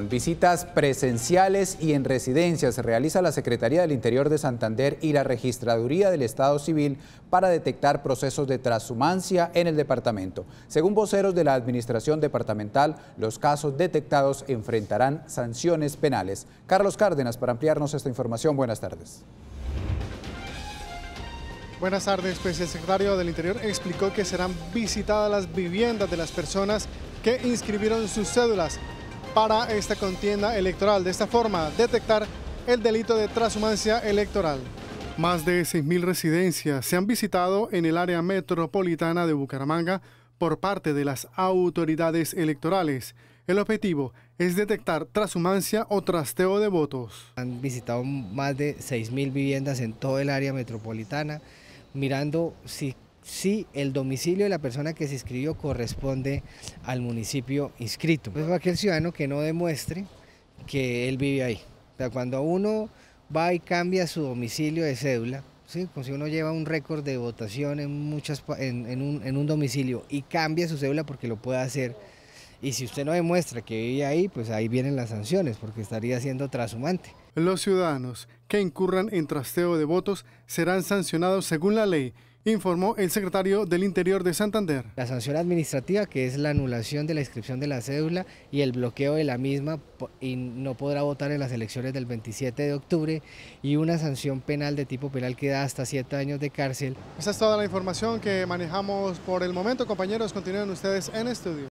Visitas presenciales y en residencias realiza la Secretaría del Interior de Santander y la Registraduría del Estado Civil para detectar procesos de transhumancia en el departamento. Según voceros de la Administración Departamental, los casos detectados enfrentarán sanciones penales. Carlos Cárdenas, para ampliarnos esta información, buenas tardes. Buenas tardes, pues el secretario del Interior explicó que serán visitadas las viviendas de las personas que inscribieron sus cédulas para esta contienda electoral. De esta forma, detectar el delito de transhumancia electoral. Más de 6.000 residencias se han visitado en el área metropolitana de Bucaramanga por parte de las autoridades electorales. El objetivo es detectar transhumancia o trasteo de votos. Han visitado más de 6.000 viviendas en todo el área metropolitana, mirando si si el domicilio de la persona que se inscribió corresponde al municipio inscrito. Es aquel ciudadano que no demuestre que él vive ahí. cuando uno va y cambia su domicilio de cédula, pues si uno lleva un récord de votación en, muchas, en, un, en un domicilio y cambia su cédula porque lo puede hacer. Y si usted no demuestra que vive ahí, pues ahí vienen las sanciones, porque estaría siendo trashumante. Los ciudadanos que incurran en trasteo de votos serán sancionados según la ley informó el secretario del Interior de Santander. La sanción administrativa, que es la anulación de la inscripción de la cédula y el bloqueo de la misma, y no podrá votar en las elecciones del 27 de octubre, y una sanción penal de tipo penal que da hasta 7 años de cárcel. Esa es toda la información que manejamos por el momento. Compañeros, continúen ustedes en estudio.